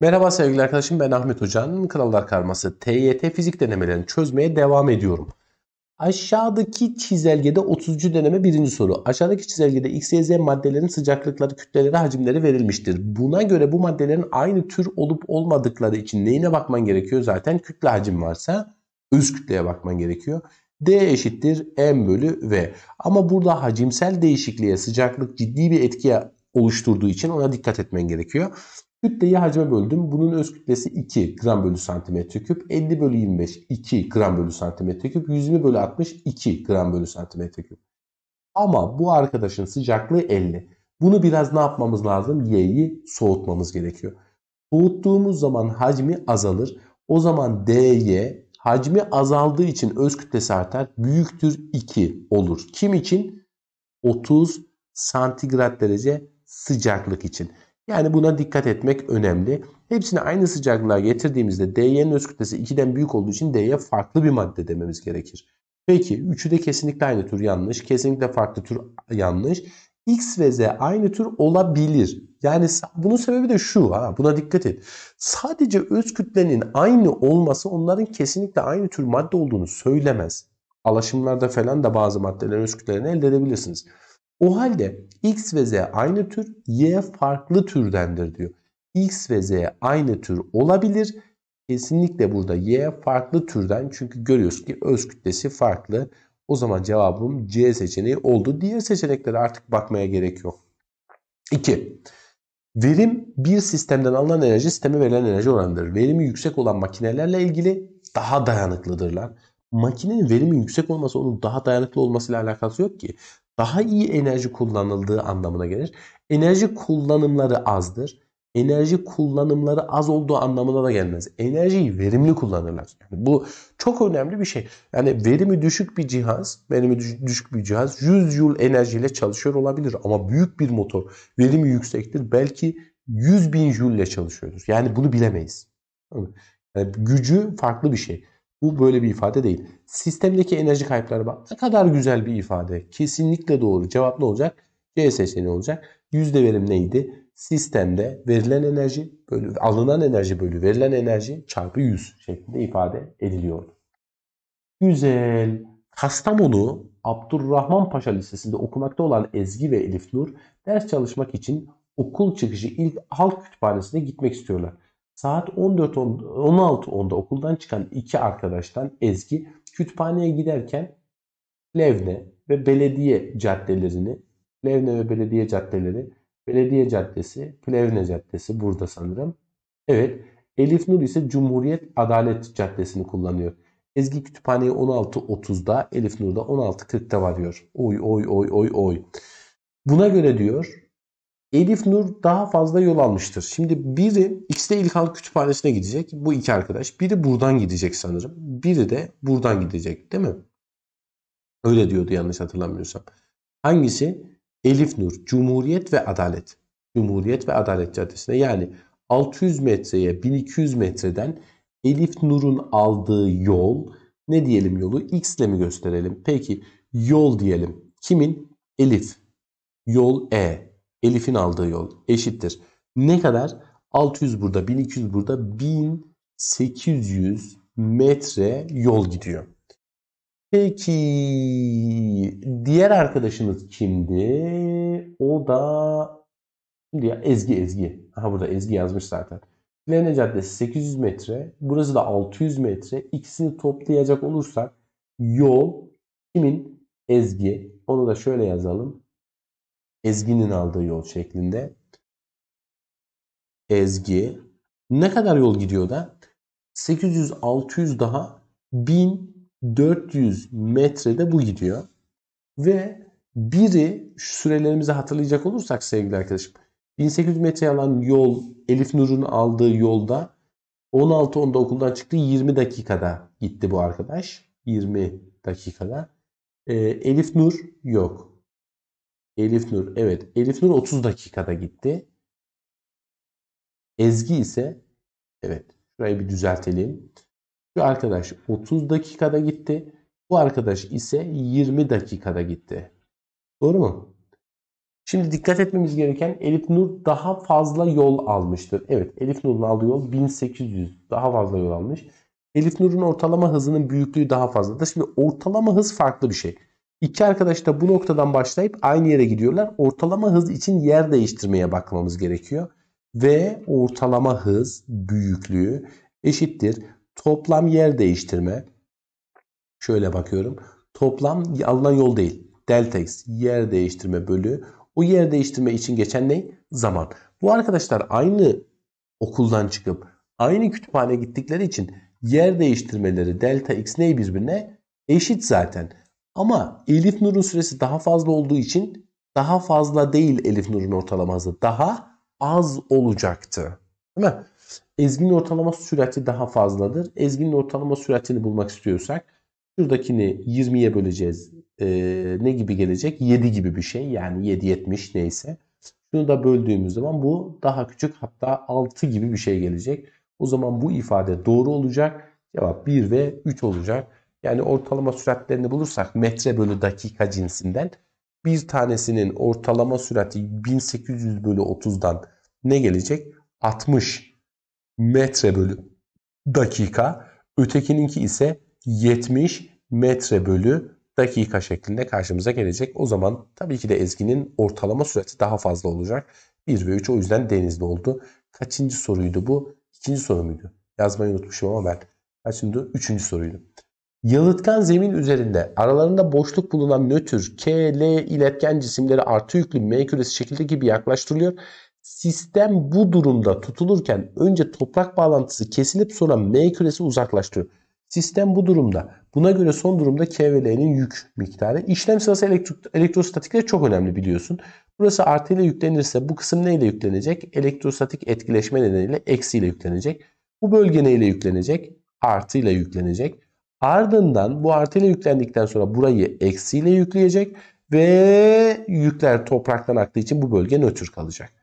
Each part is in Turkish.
Merhaba sevgili arkadaşım ben Ahmet Hocam. Krallar Karması TYT fizik denemelerini çözmeye devam ediyorum. Aşağıdaki çizelgede 30. deneme 1. soru. Aşağıdaki çizelgede X, Y, Z maddelerin sıcaklıkları, kütleleri, hacimleri verilmiştir. Buna göre bu maddelerin aynı tür olup olmadıkları için neyine bakman gerekiyor? Zaten kütle hacim varsa öz kütleye bakman gerekiyor. D eşittir M bölü V. Ama burada hacimsel değişikliğe sıcaklık ciddi bir etki oluşturduğu için ona dikkat etmen gerekiyor. Kütleyi hacme böldüm. Bunun öz kütlesi 2 gram bölü santimetre küp. 50 bölü 25 2 gram bölü santimetre küp. 120 bölü 60 2 gram bölü santimetre küp. Ama bu arkadaşın sıcaklığı 50. Bunu biraz ne yapmamız lazım? Y'yi soğutmamız gerekiyor. Soğuttuğumuz zaman hacmi azalır. O zaman dy Hacmi azaldığı için öz kütlesi artar. Büyüktür 2 olur. Kim için? 30 santigrat derece sıcaklık için. Yani buna dikkat etmek önemli. Hepsini aynı sıcaklığa getirdiğimizde Dy'nin öz kütlesi 2'den büyük olduğu için D'ye farklı bir madde dememiz gerekir. Peki 3'ü de kesinlikle aynı tür yanlış. Kesinlikle farklı tür yanlış. X ve Z aynı tür olabilir. Yani bunun sebebi de şu. Ha, buna dikkat et. Sadece öz kütlenin aynı olması onların kesinlikle aynı tür madde olduğunu söylemez. Alaşımlarda falan da bazı maddelerin öz kütlelerini elde edebilirsiniz. O halde X ve Z aynı tür, Y farklı türdendir diyor. X ve Z aynı tür olabilir. Kesinlikle burada Y farklı türden çünkü görüyoruz ki öz kütlesi farklı. O zaman cevabım C seçeneği oldu. Diğer seçeneklere artık bakmaya gerek yok. 2. Verim bir sistemden alınan enerji sisteme verilen enerji oranıdır. Verimi yüksek olan makinelerle ilgili daha dayanıklıdırlar. Makinenin verimi yüksek olması onun daha dayanıklı olmasıyla alakası yok ki. Daha iyi enerji kullanıldığı anlamına gelir. Enerji kullanımları azdır enerji kullanımları az olduğu anlamına da gelmez. Enerjiyi verimli kullanırlar. Yani bu çok önemli bir şey. Yani verimi düşük bir cihaz, verimi düşük bir cihaz 100 joule enerjiyle çalışıyor olabilir ama büyük bir motor verimi yüksektir. Belki 100 bin joule ile çalışıyordur. Yani bunu bilemeyiz. Yani gücü farklı bir şey. Bu böyle bir ifade değil. Sistemdeki enerji kayıpları bak ne kadar güzel bir ifade. Kesinlikle doğru. Cevap ne olacak? C seçeneği olacak. Yüzde verim neydi? sistemde verilen enerji bölü alınan enerji bölü verilen enerji çarpı 100 şeklinde ifade ediliyordu. Güzel. Kastamonu Abdurrahman Paşa Lisesi'nde okumakta olan Ezgi ve Elif Nur ders çalışmak için okul çıkışı ilk halk kütüphanesine gitmek istiyorlar. Saat 14 14.16'da okuldan çıkan iki arkadaştan Ezgi kütüphaneye giderken Levne ve belediye caddelerini Levne ve belediye caddeleri Belediye Caddesi, Plevne Caddesi burada sanırım. Evet. Elif Nur ise Cumhuriyet Adalet Caddesi'ni kullanıyor. Ezgi Kütüphane'yi 16.30'da, Elif Nur'da da 16.40'da varıyor. Oy oy oy oy oy. Buna göre diyor Elif Nur daha fazla yol almıştır. Şimdi biri X'de İlkan Kütüphanesi'ne gidecek. Bu iki arkadaş. Biri buradan gidecek sanırım. Biri de buradan gidecek değil mi? Öyle diyordu yanlış hatırlamıyorsam. Hangisi? Elif Nur, Cumhuriyet ve Adalet. Cumhuriyet ve Adalet Caddesi'ne yani 600 metreye 1200 metreden Elif Nur'un aldığı yol ne diyelim yolu? X ile mi gösterelim? Peki yol diyelim. Kimin? Elif. Yol E. Elif'in aldığı yol eşittir. Ne kadar? 600 burada, 1200 burada, 1800 metre yol gidiyor. Peki diğer arkadaşımız kimdi? O da şimdi ya Ezgi Ezgi. Aha burada Ezgi yazmış zaten. Lene Caddesi 800 metre. Burası da 600 metre. İkisini toplayacak olursak yol kimin? Ezgi. Onu da şöyle yazalım. Ezgi'nin aldığı yol şeklinde. Ezgi. Ne kadar yol gidiyor da? 800-600 daha 1000 400 metrede bu gidiyor. Ve biri şu sürelerimizi hatırlayacak olursak sevgili arkadaşım. 1800 metre alan yol Elif Nur'un aldığı yolda 16-10'da okuldan çıktı 20 dakikada gitti bu arkadaş. 20 dakikada. Ee, Elif Nur yok. Elif Nur evet. Elif Nur 30 dakikada gitti. Ezgi ise evet. Şurayı bir düzeltelim. Şu arkadaş 30 dakikada gitti. Bu arkadaş ise 20 dakikada gitti. Doğru mu? Şimdi dikkat etmemiz gereken Elif Nur daha fazla yol almıştır. Evet Elif Nur'un aldığı yol 1800 daha fazla yol almış. Elif Nur'un ortalama hızının büyüklüğü daha fazladır. Şimdi ortalama hız farklı bir şey. İki arkadaş da bu noktadan başlayıp aynı yere gidiyorlar. Ortalama hız için yer değiştirmeye bakmamız gerekiyor. Ve ortalama hız büyüklüğü eşittir. Toplam yer değiştirme. Şöyle bakıyorum. Toplam alınan yol değil. Delta x yer değiştirme bölü. O yer değiştirme için geçen ne? Zaman. Bu arkadaşlar aynı okuldan çıkıp aynı kütüphane gittikleri için yer değiştirmeleri delta x ne birbirine eşit zaten. Ama Elif Nur'un süresi daha fazla olduğu için daha fazla değil Elif Nur'un ortalaması daha az olacaktı. Değil mi? Ezginin ortalama sürati daha fazladır. Ezginin ortalama süratini bulmak istiyorsak şuradakini 20'ye böleceğiz. Ee, ne gibi gelecek? 7 gibi bir şey. Yani 7 70. neyse. Şunu da böldüğümüz zaman bu daha küçük hatta 6 gibi bir şey gelecek. O zaman bu ifade doğru olacak. Cevap 1 ve 3 olacak. Yani ortalama süratlerini bulursak metre bölü dakika cinsinden bir tanesinin ortalama sürati 1800 bölü 30'dan ne gelecek? 60 metre bölü dakika. Ötekininki ise 70 metre bölü dakika şeklinde karşımıza gelecek. O zaman tabii ki de Ezgi'nin ortalama sürati daha fazla olacak. 1 ve 3 o yüzden denizde oldu. Kaçıncı soruydu bu? İkinci soru muydu? Yazmayı unutmuşum ama ben. Kaçıncı? Üçüncü soruydu. Yalıtkan zemin üzerinde aralarında boşluk bulunan nötr, K, L iletken cisimleri artı yüklü M küresi şekilde gibi yaklaştırılıyor Sistem bu durumda tutulurken önce toprak bağlantısı kesilip sonra M küresi uzaklaştırıyor. Sistem bu durumda. Buna göre son durumda K yük miktarı. İşlem sırası elektro, elektrostatikte çok önemli biliyorsun. Burası artıyla yüklenirse bu kısım neyle yüklenecek? Elektrostatik etkileşme nedeniyle eksiyle yüklenecek. Bu bölge neyle yüklenecek? Artıyla yüklenecek. Ardından bu artıyla yüklendikten sonra burayı eksiyle yükleyecek ve yükler topraktan aktığı için bu bölge nötr kalacak.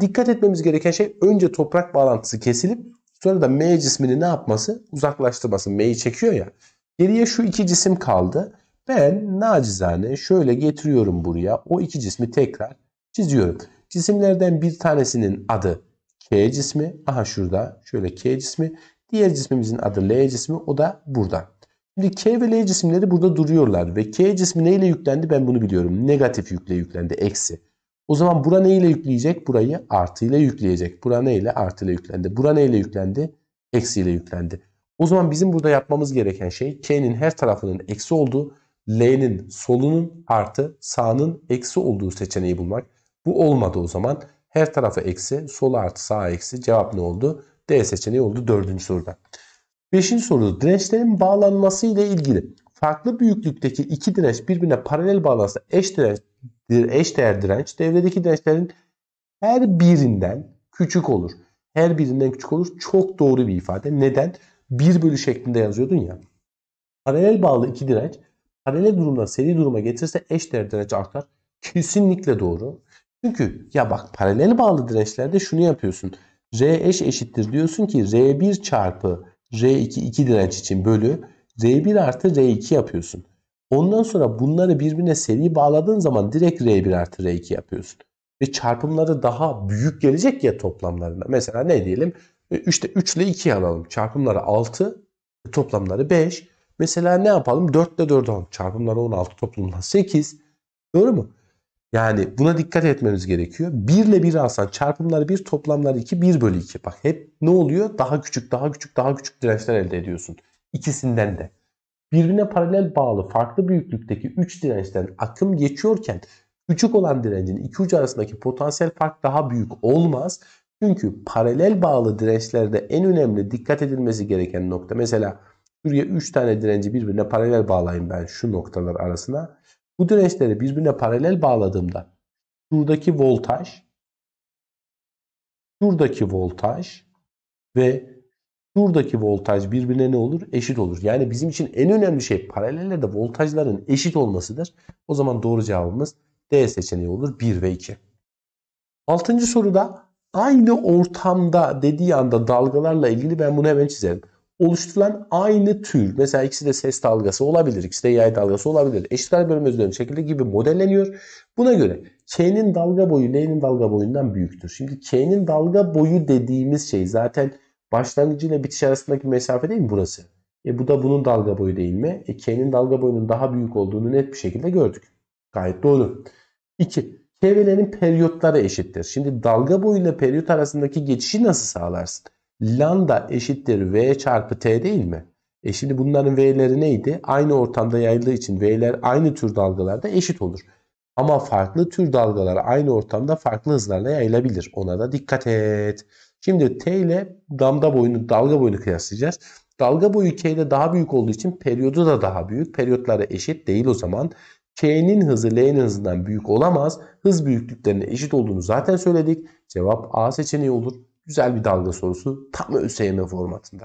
Dikkat etmemiz gereken şey önce toprak bağlantısı kesilip sonra da M cismini ne yapması? Uzaklaştırması. M'yi çekiyor ya. Geriye şu iki cisim kaldı. Ben nacizane şöyle getiriyorum buraya. O iki cismi tekrar çiziyorum. Cisimlerden bir tanesinin adı K cismi. Aha şurada şöyle K cismi. Diğer cismimizin adı L cismi. O da burada. Şimdi K ve L cisimleri burada duruyorlar. Ve K cismi neyle yüklendi ben bunu biliyorum. Negatif yükle yüklendi. Eksi. O zaman bura neyle yükleyecek? Burayı artıyla yükleyecek. Bura neyle? Artıyla yüklendi. Bura neyle yüklendi? Eksiyle yüklendi. O zaman bizim burada yapmamız gereken şey K'nin her tarafının eksi olduğu, L'nin solunun artı, sağının eksi olduğu seçeneği bulmak. Bu olmadı o zaman. Her tarafı eksi, sol artı sağ eksi. Cevap ne oldu? D seçeneği oldu dördüncü soruda. Beşinci soruda dirençlerin bağlanması ile ilgili farklı büyüklükteki iki direnç birbirine paralel bağlansa eş direnç eş değer direnç devredeki dirençlerin her birinden küçük olur. Her birinden küçük olur. Çok doğru bir ifade. Neden? 1 bölü şeklinde yazıyordun ya. Paralel bağlı iki direnç paralel durumda seri duruma getirse eş değer direnç artar. Kesinlikle doğru. Çünkü ya bak paralel bağlı dirençlerde şunu yapıyorsun. R eş eşittir diyorsun ki R1 çarpı R2 iki direnç için bölü R1 artı R2 yapıyorsun. Ondan sonra bunları birbirine seri bağladığın zaman direkt R1 artı R2 yapıyorsun. Ve çarpımları daha büyük gelecek ya toplamlarına. Mesela ne diyelim? İşte e, 3 ile 2'yi alalım. Çarpımları 6, toplamları 5. Mesela ne yapalım? 4 ile 4 alalım. Çarpımları 16, toplamları 8. Doğru mu? Yani buna dikkat etmemiz gerekiyor. 1 ile 1 alsan çarpımları 1, toplamları 2, 1 bölü 2. Bak hep ne oluyor? Daha küçük, daha küçük, daha küçük dirençler elde ediyorsun. İkisinden de birbirine paralel bağlı farklı büyüklükteki 3 dirençten akım geçiyorken küçük olan direncin iki ucu arasındaki potansiyel fark daha büyük olmaz. Çünkü paralel bağlı dirençlerde en önemli dikkat edilmesi gereken nokta mesela şuraya 3 tane direnci birbirine paralel bağlayayım ben şu noktalar arasına. Bu dirençleri birbirine paralel bağladığımda şuradaki voltaj, şuradaki voltaj ve Buradaki voltaj birbirine ne olur? Eşit olur. Yani bizim için en önemli şey paralellerde voltajların eşit olmasıdır. O zaman doğru cevabımız D seçeneği olur 1 ve 2. Altıncı soruda aynı ortamda dediği anda dalgalarla ilgili ben bunu hemen çizerim. Oluşturulan aynı tür mesela ikisi de ses dalgası olabilir, ikisi de yay dalgası olabilir. Eşitler bölüm özdeğim şekilde gibi modelleniyor. Buna göre K'nin dalga boyu L'nin dalga boyundan büyüktür. Şimdi K'nin dalga boyu dediğimiz şey zaten Başlangıcı ile bitiş arasındaki mesafe değil mi burası? E bu da bunun dalga boyu değil mi? E K'nin dalga boyunun daha büyük olduğunu net bir şekilde gördük. Gayet doğru. 2. Kevrelerin periyotları eşittir. Şimdi dalga boyuyla periyot arasındaki geçişi nasıl sağlarsın? Lambda eşittir V çarpı T değil mi? E şimdi bunların V'leri neydi? Aynı ortamda yayıldığı için V'ler aynı tür dalgalarda eşit olur. Ama farklı tür dalgalar aynı ortamda farklı hızlarla yayılabilir. Ona da dikkat et. Şimdi T ile damda boyunu, dalga boyunu kıyaslayacağız. Dalga boyu K'de daha büyük olduğu için periyodu da daha büyük. Periyotları eşit değil o zaman. K'nin hızı L'nin hızından büyük olamaz. Hız büyüklüklerine eşit olduğunu zaten söyledik. Cevap A seçeneği olur. Güzel bir dalga sorusu tam ÖSYM formatında.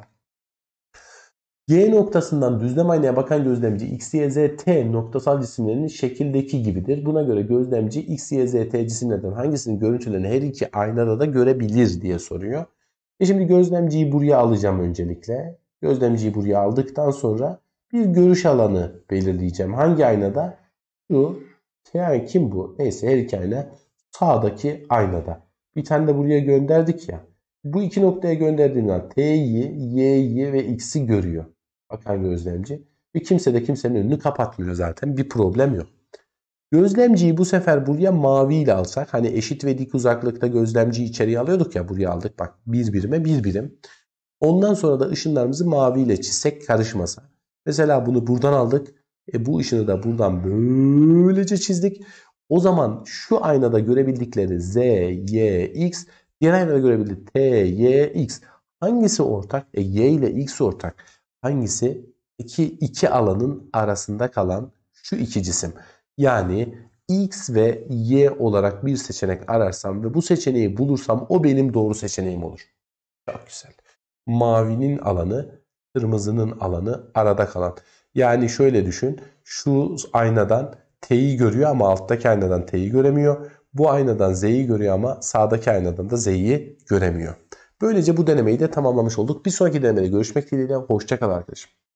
Y noktasından düzlem aynaya bakan gözlemci x, y, z, t noktasal cisimlerinin şekildeki gibidir. Buna göre gözlemci x, y, z, t cisimlerden hangisinin görüntülerini her iki aynada da görebilir diye soruyor. E şimdi gözlemciyi buraya alacağım öncelikle. Gözlemciyi buraya aldıktan sonra bir görüş alanı belirleyeceğim. Hangi aynada? Şu. Yani kim bu? Neyse her iki ayna sağdaki aynada. Bir tane de buraya gönderdik ya. Bu iki noktaya gönderdiğinden T'yi, Y'yi ve X'i görüyor bakan gözlemci. Ve kimse de kimsenin önünü kapatmıyor zaten. Bir problem yok. Gözlemciyi bu sefer buraya mavi ile alsak hani eşit ve dik uzaklıkta gözlemciyi içeriye alıyorduk ya buraya aldık bak bir birime bir birim. Ondan sonra da ışınlarımızı mavi ile çizsek karışmasa. Mesela bunu buradan aldık. E bu ışını da buradan böylece çizdik. O zaman şu aynada görebildikleri Z, Y, X, diğer aynada görebildikleri T, Y, X. Hangisi ortak? E Y ile X ortak hangisi? İki, iki alanın arasında kalan şu iki cisim. Yani X ve Y olarak bir seçenek ararsam ve bu seçeneği bulursam o benim doğru seçeneğim olur. Çok güzel. Mavinin alanı, kırmızının alanı arada kalan. Yani şöyle düşün. Şu aynadan T'yi görüyor ama alttaki aynadan T'yi göremiyor. Bu aynadan Z'yi görüyor ama sağdaki aynadan da Z'yi göremiyor. Böylece bu denemeyi de tamamlamış olduk. Bir sonraki denemede görüşmek dileğiyle. Hoşçakal arkadaşım.